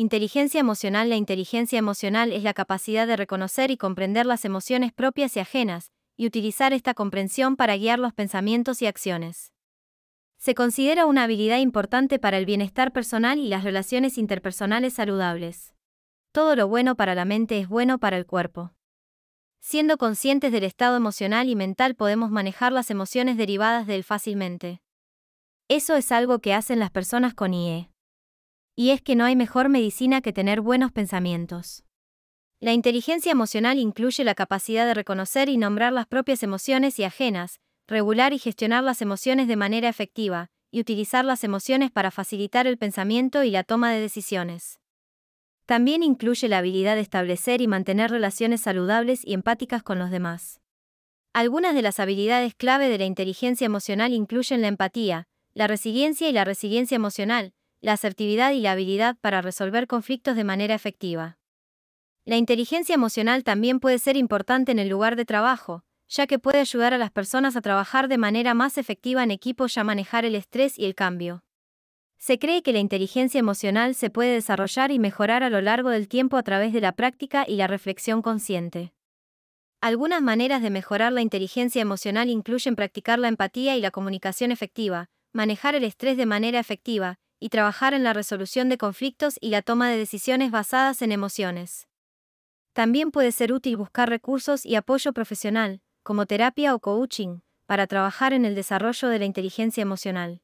Inteligencia emocional La inteligencia emocional es la capacidad de reconocer y comprender las emociones propias y ajenas, y utilizar esta comprensión para guiar los pensamientos y acciones. Se considera una habilidad importante para el bienestar personal y las relaciones interpersonales saludables. Todo lo bueno para la mente es bueno para el cuerpo. Siendo conscientes del estado emocional y mental podemos manejar las emociones derivadas de él fácilmente. Eso es algo que hacen las personas con IE y es que no hay mejor medicina que tener buenos pensamientos. La inteligencia emocional incluye la capacidad de reconocer y nombrar las propias emociones y ajenas, regular y gestionar las emociones de manera efectiva, y utilizar las emociones para facilitar el pensamiento y la toma de decisiones. También incluye la habilidad de establecer y mantener relaciones saludables y empáticas con los demás. Algunas de las habilidades clave de la inteligencia emocional incluyen la empatía, la resiliencia y la resiliencia emocional, la asertividad y la habilidad para resolver conflictos de manera efectiva. La inteligencia emocional también puede ser importante en el lugar de trabajo, ya que puede ayudar a las personas a trabajar de manera más efectiva en equipo y a manejar el estrés y el cambio. Se cree que la inteligencia emocional se puede desarrollar y mejorar a lo largo del tiempo a través de la práctica y la reflexión consciente. Algunas maneras de mejorar la inteligencia emocional incluyen practicar la empatía y la comunicación efectiva, manejar el estrés de manera efectiva, y trabajar en la resolución de conflictos y la toma de decisiones basadas en emociones. También puede ser útil buscar recursos y apoyo profesional, como terapia o coaching, para trabajar en el desarrollo de la inteligencia emocional.